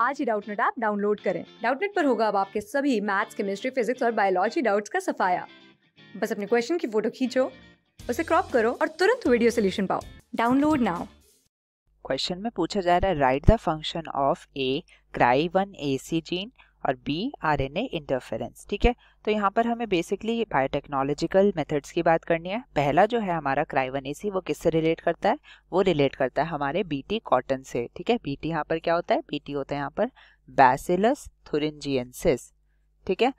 आज ही Doubtnut app download करें डाउटनेट पर होगा अब आपके सभी मैथ्स केमिस्ट्री फिजिक्स और बायोलॉजी डाउट्स का सफाया बस अपने क्वेश्चन की फोटो खींचो उसे क्रॉप करो और तुरंत वीडियो सोल्यूशन पाओ डाउनलोड नाउ क्वेश्चन में पूछा जा रहा है write the function of a cry one A C gene और B R N A interference ठीक है तो यहाँ पर हमें बेसिकली बायोटेक्नोलॉजिकल मेथड्स की बात करनी है पहला जो है हमारा क्राइवन सी वो किससे रिलेट करता है वो रिलेट करता है हमारे बीटी कॉटन से ठीक है बीटी यहाँ पर क्या होता है बीटी होता है यहाँ पर बैसिलस थुरिनजियंसिस ठीक है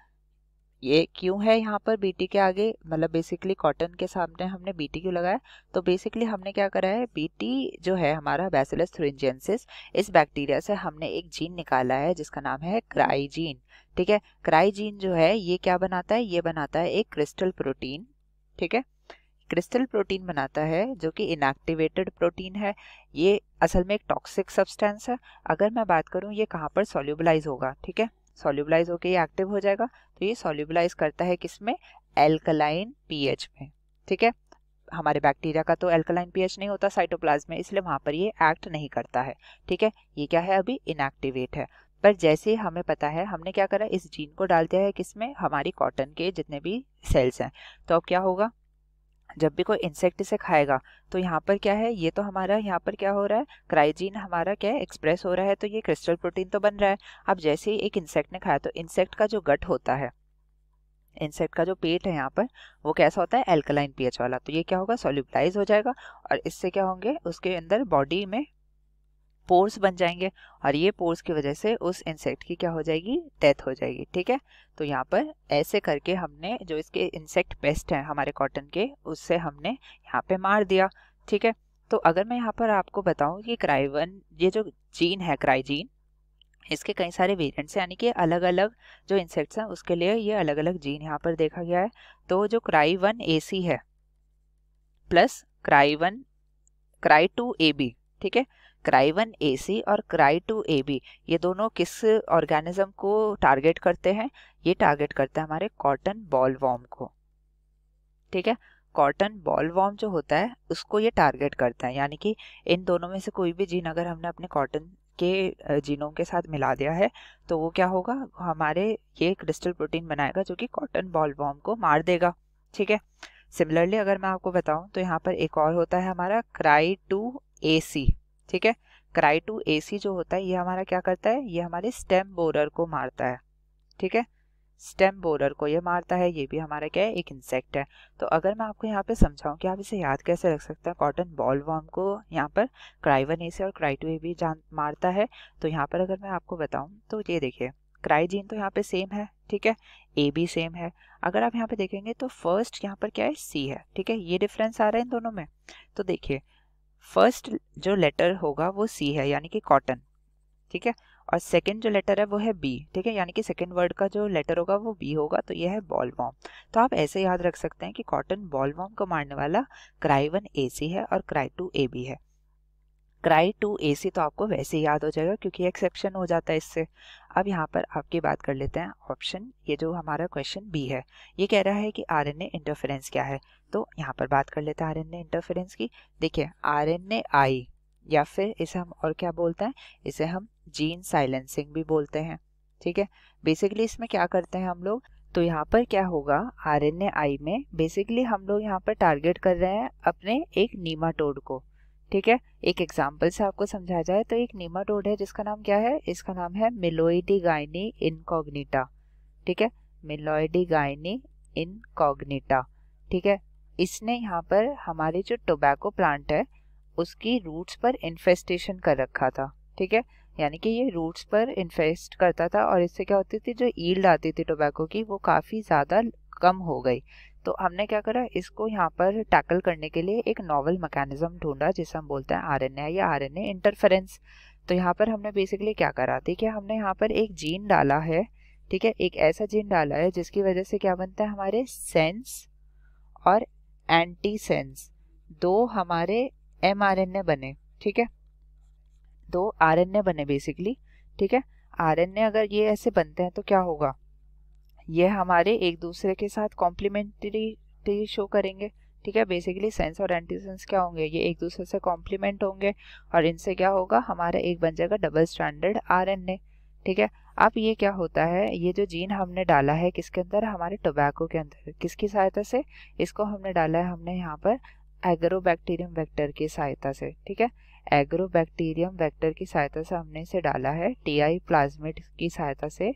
ये क्यों है यहाँ पर बीटी के आगे मतलब बेसिकली कॉटन के सामने हमने बीटी क्यों लगाया तो बेसिकली हमने क्या करा है बीटी जो है हमारा बैसिलस थ्रिंजेंसिस इस बैक्टीरिया से हमने एक जीन निकाला है जिसका नाम है क्राइजीन ठीक है क्राइजीन जो है ये क्या बनाता है ये बनाता है एक क्रिस्टल प्रोटीन ठीक है क्रिस्टल प्रोटीन बनाता है जो कि इनएक्टिवेटेड प्रोटीन है ये असल में एक टॉक्सिक सब्सटेंस है अगर मैं बात करूँ ये कहाँ पर सोल्यूबलाइज होगा ठीक है सोल्यूबलाइज होकर ये एक्टिव हो जाएगा तो ये सोल्यूबलाइज करता है किसमें एल्कलाइन पीएच में ठीक है हमारे बैक्टीरिया का तो एल्कलाइन पीएच नहीं होता साइटोप्लाज्म में इसलिए वहां पर ये एक्ट नहीं करता है ठीक है ये क्या है अभी इनएक्टिवेट है पर जैसे हमें पता है हमने क्या करा इस जीन को डाल दिया है किसमें हमारी कॉटन के जितने भी सेल्स हैं तो अब क्या होगा जब भी कोई इंसेक्ट इसे खाएगा तो यहाँ पर क्या है ये तो हमारा यहाँ पर क्या हो रहा है क्राइजीन हमारा क्या है एक्सप्रेस हो रहा है तो ये क्रिस्टल प्रोटीन तो बन रहा है अब जैसे ही एक इंसेक्ट ने खाया तो इंसेक्ट का जो गट होता है इंसेक्ट का जो पेट है यहाँ पर वो कैसा होता है एल्कलाइन पीएच वाला तो ये क्या होगा सोल्यूबलाइज हो जाएगा और इससे क्या होंगे उसके अंदर बॉडी में पोर्स बन जाएंगे और ये पोर्स की वजह से उस इंसेक्ट की क्या हो जाएगी डेथ हो जाएगी ठीक है तो यहाँ पर ऐसे करके हमने जो इसके इंसेक्ट पेस्ट हैं हमारे कॉटन के उससे हमने यहाँ पे मार दिया ठीक है तो अगर मैं यहाँ पर आपको बताऊँ कि क्राइवन ये जो जीन है क्राइजीन इसके कई सारे वेरियंट्स हैं यानी कि अलग अलग जो इंसेक्ट्स हैं उसके लिए ये अलग अलग जीन यहाँ पर देखा गया है तो जो क्राई वन ए सी है plus cry one cry two A B ठीक है क्राई वन ए सी और क्राई टू ए बी ये दोनों किस ऑर्गेनिज्म को टारगेट करते हैं ये टारगेट करते हैं हमारे कॉटन बॉल वॉर्म को ठीक है कॉटन बॉल वॉर्म जो होता है उसको ये टारगेट करता है यानी कि इन दोनों में से कोई भी जीन अगर हमने अपने कॉटन के जीनों के साथ मिला दिया है तो वो क्या होगा हमारे ये क्रिस्टल प्रोटीन बनाएगा जो कि कॉटन बॉल वॉर्म को मार देगा ठीक है सिमिलरली अगर मैं आपको बताऊं तो यहाँ पर एक और होता है हमारा क्राई टू ए सी ठीक है क्राई टू ए सी जो होता है ये हमारा क्या करता है ये हमारे स्टेम बोरर को मारता है ठीक है स्टेम बोरर को ये मारता है ये भी हमारा क्या है एक इंसेक्ट है तो अगर मैं आपको यहाँ पे समझाऊँ कि आप इसे याद कैसे रख सकते हैं कॉटन बॉल वॉर्म को यहाँ पर क्राई वन ए और क्राई टू ए भी जान मारता है तो यहाँ पर अगर मैं आपको बताऊँ तो ये देखिए क्राइजीन तो यहाँ पे सेम है ठीक है ए भी सेम है अगर आप यहाँ पे देखेंगे तो फर्स्ट यहाँ पर क्या है सी है ठीक है ये डिफरेंस आ रहा है इन दोनों में तो देखिए फर्स्ट जो लेटर होगा वो सी है यानी कि कॉटन ठीक है और सेकंड जो लेटर है वो है बी ठीक है यानी कि सेकंड वर्ड का जो लेटर होगा वो बी होगा तो यह है बॉल वॉम तो आप ऐसे याद रख सकते हैं कि कॉटन बॉल वॉम को मारने वाला क्राई वन ए सी है और क्राई टू ए बी है क्राई टू ए सी तो आपको वैसे ही याद हो जाएगा क्योंकि एक्सेप्शन हो जाता है इससे अब यहाँ पर आपकी बात कर लेते हैं ऑप्शन ये जो हमारा क्वेश्चन बी है ये कह रहा है कि आर एन ए इंटरफेरेंस क्या है तो यहाँ पर बात कर लेते हैं आर एन ए इंटरफेरेंस की देखिए आर एन ए आई या फिर इसे हम और क्या बोलते हैं इसे हम जीन साइलेंसिंग भी बोलते हैं ठीक है बेसिकली इसमें क्या करते हैं हम लोग तो यहाँ पर क्या होगा आर एन ए आई में बेसिकली हम लोग यहाँ पर टारगेट कर रहे हैं अपने एक टोड को ठीक है एक एग्जाम्पल से आपको समझाया जाए तो एक टोड है जिसका नाम क्या है इसका नाम है मिलोइडी गायनी इनकॉग्निटा ठीक है मिलोइडी गाइनी इनकॉग्निटा ठीक है इसने यहाँ पर हमारे जो टोबैको प्लांट है उसकी रूट्स पर इन्फेस्टेशन कर रखा था ठीक है यानी कि ये रूट्स पर इन्फेस्ट करता था और इससे क्या होती थी जो ईल्ड आती थी टोबैको की वो काफ़ी ज़्यादा कम हो गई तो हमने क्या करा इसको यहाँ पर टैकल करने के लिए एक नॉवल मैकेनिज्म ढूंढा जिसे हम बोलते हैं आरएनए या आरएनए इंटरफेरेंस तो यहाँ पर हमने बेसिकली क्या करा ठीक है हमने यहाँ पर एक जीन डाला है ठीक है एक ऐसा जीन डाला है जिसकी वजह से क्या बनता है हमारे सेंस और एंटी सेंस दो हमारे एम बने ठीक है दो आर बने बेसिकली ठीक है आर अगर ये ऐसे बनते हैं तो क्या होगा ये हमारे एक दूसरे के साथ कॉम्प्लीमेंट्री शो करेंगे ठीक है बेसिकली सेंस और एंटीसेंस क्या होंगे ये एक दूसरे से कॉम्प्लीमेंट होंगे और इनसे क्या होगा हमारा एक बन जाएगा डबल स्टैंडर्ड आर ठीक है अब ये क्या होता है ये जो जीन हमने डाला है किसके अंदर हमारे टोबैको के अंदर किसकी सहायता से इसको हमने डाला है हमने यहाँ पर एग्रो बैक्टीरियम वैक्टर की सहायता से ठीक है एग्रोबैक्टीरियम वेक्टर की सहायता से हमने इसे डाला है टीआई प्लाज्मिड की सहायता से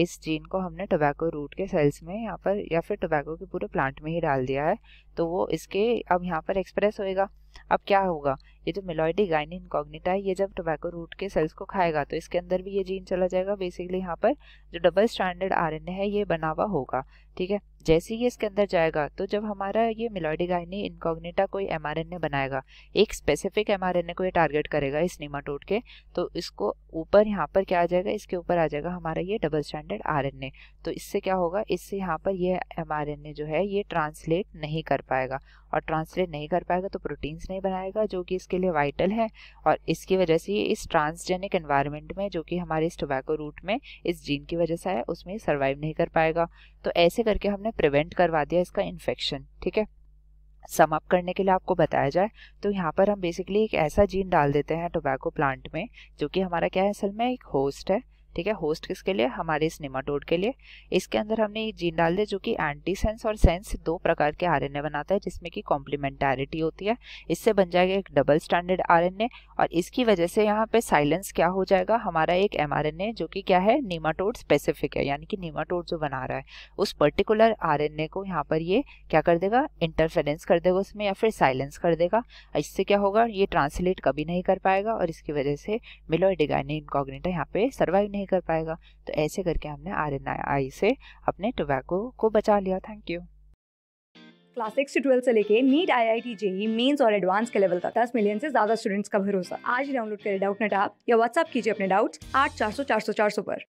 इस जीन को हमने टोबैको रूट के सेल्स में यहाँ पर या फिर टोबैको के पूरे प्लांट में ही डाल दिया है तो वो इसके अब यहाँ पर एक्सप्रेस होएगा अब क्या होगा ये जो मिलॉइडी गाइनिन इनकॉग्निटा है ये जब टोबैको रूट के सेल्स को खाएगा तो इसके अंदर भी ये जीन चला जाएगा बेसिकली यहाँ पर जो डबल स्टैंडर्ड आरएनए है ये बना हुआ होगा ठीक है जैसे ही इसके अंदर जाएगा तो जब हमारा ये मिलॉइडी गाइनी इनकॉग्निटा कोई ए बनाएगा एक स्पेसिफिक ए को ये टारगेट करेगा इस टूट के तो इसको ऊपर यहाँ पर क्या आ जाएगा इसके ऊपर आ जाएगा हमारा ये डबल स्टैंडर्ड ए तो इससे क्या होगा इससे यहाँ पर ये ए जो है ये ट्रांसलेट नहीं कर पाएगा और ट्रांसलेट नहीं कर पाएगा तो प्रोटीन्स नहीं बनाएगा जो कि इसके लिए वाइटल है और इसकी वजह से ये इस ट्रांसजेनिक एनवायरनमेंट में जो कि हमारे इस टोबैको रूट में इस जीन की वजह से है उसमें सर्वाइव नहीं कर पाएगा तो ऐसे करके हमने प्रिवेंट करवा दिया इसका इन्फेक्शन ठीक है सम अप करने के लिए आपको बताया जाए तो यहाँ पर हम बेसिकली एक ऐसा जीन डाल देते हैं टोबैको प्लांट में जो कि हमारा क्या है असल में एक होस्ट है ठीक है होस्ट किसके लिए हमारे इस नेमाटोड के लिए इसके अंदर हमने जीन डाल दिया जो कि सेंस और सेंस दो प्रकार के आरएनए बनाता है जिसमें कि कॉम्प्लीमेंटारिटी होती है इससे बन जाएगा एक डबल स्टैंडर्ड आरएनए और इसकी वजह से यहाँ पे साइलेंस क्या हो जाएगा हमारा एक एम जो कि क्या है निमाटोड स्पेसिफिक है यानी कि निमाटोड जो बना रहा है उस पर्टिकुलर आर को यहाँ पर ये क्या कर देगा इंटरफेरेंस कर देगा उसमें या फिर साइलेंस कर देगा इससे क्या होगा ये ट्रांसलेट कभी नहीं कर पाएगा और इसकी वजह से मिलो मिलोडिगाइनी इनकॉग्निटा यहाँ पे सर्वाइव नहीं नहीं कर पाएगा तो ऐसे करके हमने आर एन आई से अपने टोबैको को बचा लिया thank you class six twelve से लेके NEET I I T JEE mains और एडवांस के लेवल तक दस मिलियन से ज्यादा स्टूडेंट्स का भरोसा आज डाउनलोड करें डाउट नेट आप या व्हाट्सअप कीजिए अपने डाउट्स आठ चार सौ चार सौ चार सौ पर